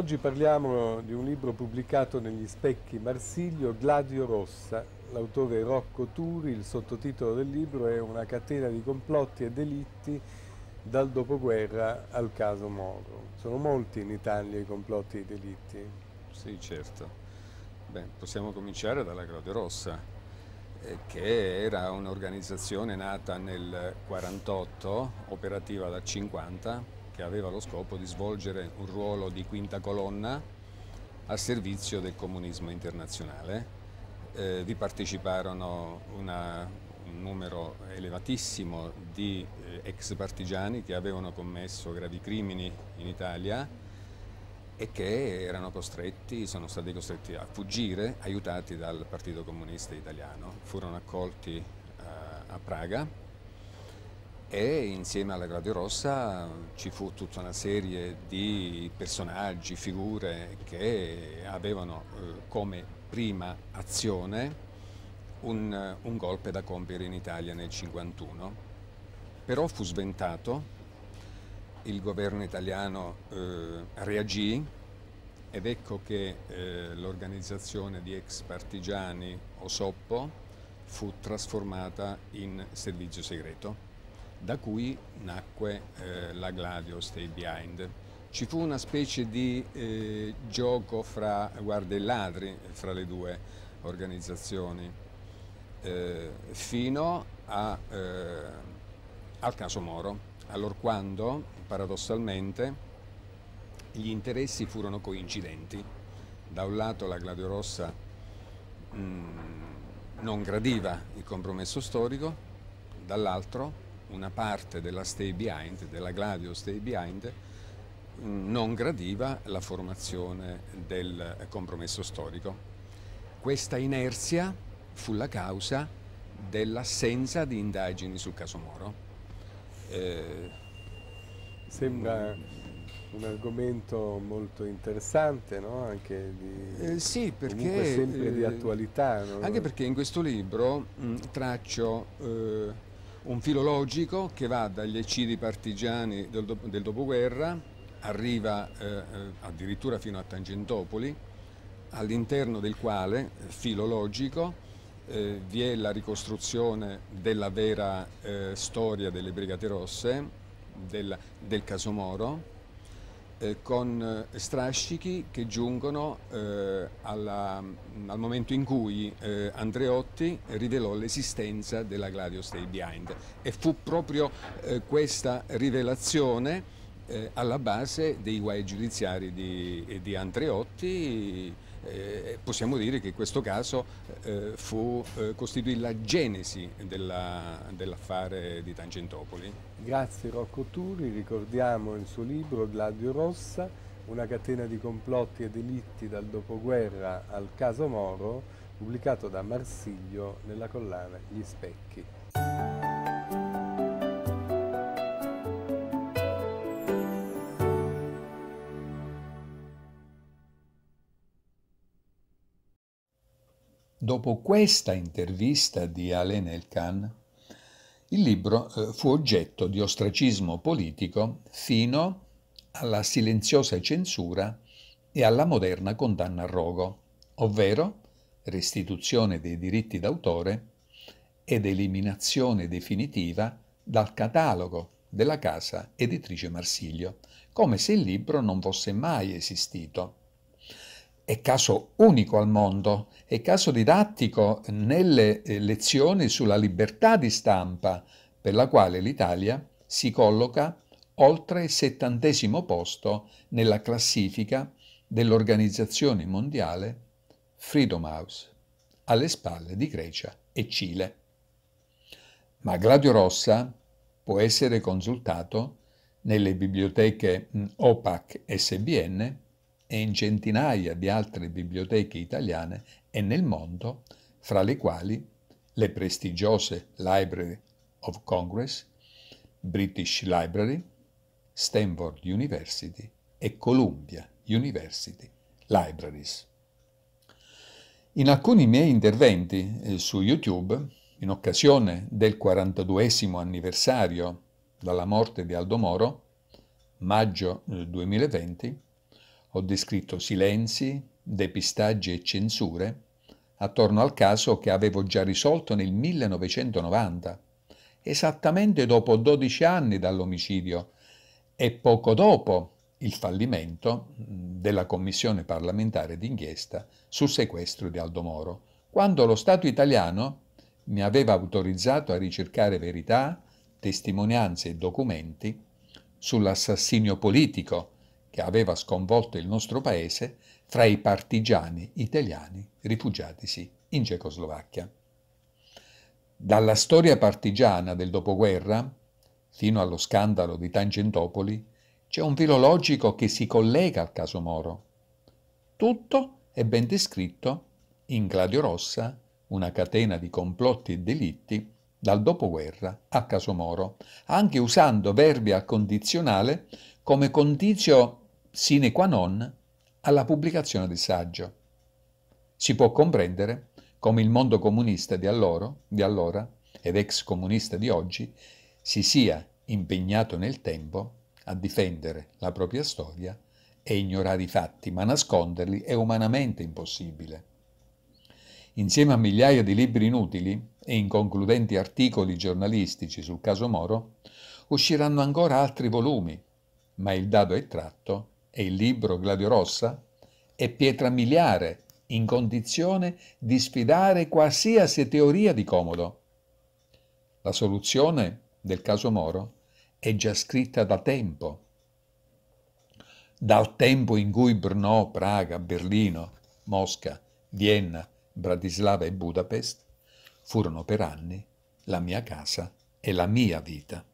Oggi parliamo di un libro pubblicato negli specchi Marsiglio, Gladio Rossa. L'autore è Rocco Turi, il sottotitolo del libro è Una catena di complotti e delitti dal dopoguerra al caso Moro. Sono molti in Italia i complotti e i delitti? Sì, certo. Beh, possiamo cominciare dalla Gladio Rossa, eh, che era un'organizzazione nata nel 1948, operativa dal 1950, che aveva lo scopo di svolgere un ruolo di quinta colonna al servizio del comunismo internazionale. Eh, vi parteciparono una, un numero elevatissimo di eh, ex partigiani che avevano commesso gravi crimini in Italia e che erano costretti, sono stati costretti a fuggire aiutati dal Partito Comunista Italiano. Furono accolti eh, a Praga e insieme alla Radio Rossa ci fu tutta una serie di personaggi, figure che avevano eh, come prima azione un, un golpe da compiere in Italia nel 1951, però fu sventato, il governo italiano eh, reagì ed ecco che eh, l'organizzazione di ex partigiani Osoppo fu trasformata in servizio segreto da cui nacque eh, la Gladio Stay Behind. Ci fu una specie di eh, gioco fra guardie e ladri, fra le due organizzazioni, eh, fino a, eh, al caso Moro, quando, paradossalmente, gli interessi furono coincidenti. Da un lato la Gladio Rossa mh, mm, non gradiva il compromesso storico, dall'altro una parte della Stay Behind, della Gladio Stay Behind, non gradiva la formazione del compromesso storico. Questa inerzia fu la causa dell'assenza di indagini sul caso Moro. Eh, Sembra mm. un argomento molto interessante, no? anche di, eh, sì, perché, sempre di eh, attualità. No? Anche perché in questo libro mh, mm, traccio eh, un filologico che va dagli eccidi partigiani del, do del dopoguerra, arriva eh, addirittura fino a Tangentopoli, all'interno del quale, eh, filologico, eh, vi è la ricostruzione della vera eh, storia delle Brigate Rosse, del, del Casomoro, eh, con eh, strascichi che giungono eh, alla, al momento in cui eh, Andreotti rivelò l'esistenza della Gladio Stay Behind e fu proprio eh, questa rivelazione alla base dei guai giudiziari di, di Andreotti eh, possiamo dire che questo caso eh, fu, eh, costituì la genesi dell'affare di Tangentopoli. Grazie Rocco Turi, ricordiamo il suo libro Gladio Rossa, una catena di complotti e delitti dal dopoguerra al caso Moro, pubblicato da Marsiglio nella collana Gli Specchi. dopo questa intervista di Alain Elkan, il libro eh, fu oggetto di ostracismo politico fino alla silenziosa censura e alla moderna condanna a rogo, ovvero restituzione dei diritti d'autore ed eliminazione definitiva dal catalogo della casa editrice Marsiglio, come se il libro non fosse mai esistito è caso unico al mondo, è caso didattico nelle eh, lezioni sulla libertà di stampa, per la quale l'Italia si colloca oltre il settantesimo posto nella classifica dell'Organizzazione Mondiale Freedom House, alle spalle di Grecia e Cile. Ma Gladio Rossa può essere consultato nelle biblioteche OPAC SBN e in centinaia di altre biblioteche italiane e nel mondo, fra le quali le prestigiose Library of Congress, British Library, Stanford University e Columbia University Libraries. In alcuni miei interventi eh, su YouTube, in occasione del 42 anniversario dalla morte di Aldo Moro, maggio 2020, eh, ho descritto silenzi, depistaggi e censure attorno al caso che avevo già risolto nel 1990, esattamente dopo 12 anni dall'omicidio e poco dopo il fallimento della commissione parlamentare d'inchiesta sul sequestro di Aldo Moro, quando lo Stato italiano mi aveva autorizzato a ricercare verità, testimonianze e documenti sull'assassinio politico che aveva sconvolto il nostro paese fra i partigiani italiani rifugiatisi in Cecoslovacchia. Dalla storia partigiana del dopoguerra fino allo scandalo di Tangentopoli c'è un filo logico che si collega al caso Moro. Tutto è ben descritto in Gladio Rossa, una catena di complotti e delitti dal dopoguerra a Moro, anche usando verbi al condizionale come condizio sine qua non alla pubblicazione di saggio. Si può comprendere come il mondo comunista di, alloro, di allora ed ex comunista di oggi si sia impegnato nel tempo a difendere la propria storia e ignorare i fatti, ma nasconderli è umanamente impossibile. Insieme a migliaia di libri inutili e inconcludenti articoli giornalistici sul caso Moro, usciranno ancora altri volumi, ma il dado è tratto e il libro Gladio Rossa, è pietra miliare in condizione di sfidare qualsiasi teoria di comodo. La soluzione del caso Moro è già scritta da tempo, dal tempo in cui Brno, Praga, Berlino, Mosca, Vienna, Bratislava e Budapest furono per anni la mia casa e la mia vita.